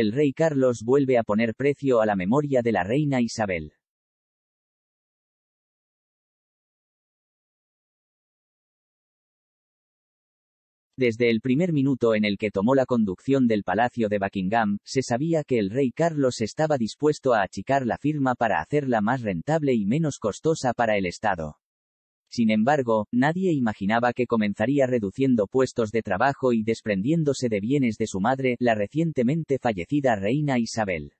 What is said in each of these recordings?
El rey Carlos vuelve a poner precio a la memoria de la reina Isabel. Desde el primer minuto en el que tomó la conducción del Palacio de Buckingham, se sabía que el rey Carlos estaba dispuesto a achicar la firma para hacerla más rentable y menos costosa para el Estado. Sin embargo, nadie imaginaba que comenzaría reduciendo puestos de trabajo y desprendiéndose de bienes de su madre, la recientemente fallecida reina Isabel.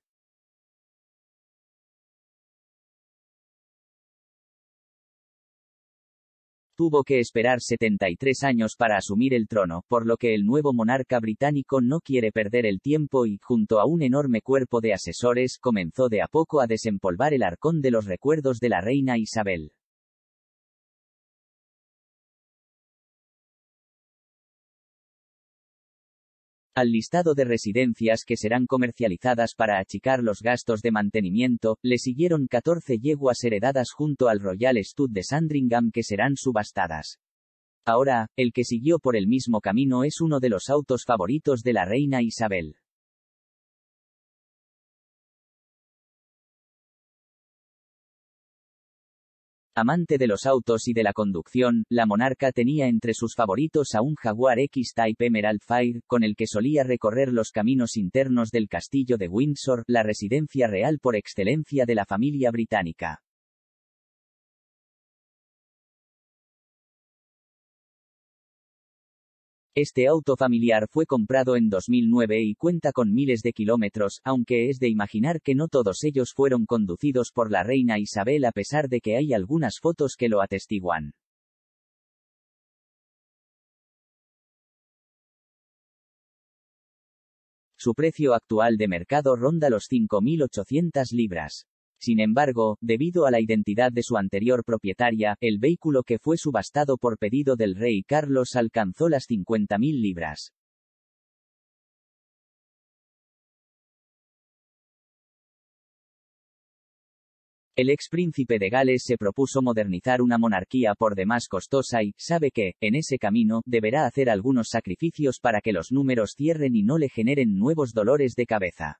tuvo que esperar 73 años para asumir el trono, por lo que el nuevo monarca británico no quiere perder el tiempo y, junto a un enorme cuerpo de asesores, comenzó de a poco a desempolvar el arcón de los recuerdos de la reina Isabel. al listado de residencias que serán comercializadas para achicar los gastos de mantenimiento, le siguieron 14 yeguas heredadas junto al Royal Stud de Sandringham que serán subastadas. Ahora, el que siguió por el mismo camino es uno de los autos favoritos de la reina Isabel. Amante de los autos y de la conducción, la monarca tenía entre sus favoritos a un Jaguar X-Type Emerald Fire, con el que solía recorrer los caminos internos del castillo de Windsor, la residencia real por excelencia de la familia británica. Este auto familiar fue comprado en 2009 y cuenta con miles de kilómetros, aunque es de imaginar que no todos ellos fueron conducidos por la reina Isabel a pesar de que hay algunas fotos que lo atestiguan. Su precio actual de mercado ronda los 5.800 libras. Sin embargo, debido a la identidad de su anterior propietaria, el vehículo que fue subastado por pedido del rey Carlos alcanzó las 50.000 libras. El ex príncipe de Gales se propuso modernizar una monarquía por demás costosa y, sabe que, en ese camino, deberá hacer algunos sacrificios para que los números cierren y no le generen nuevos dolores de cabeza.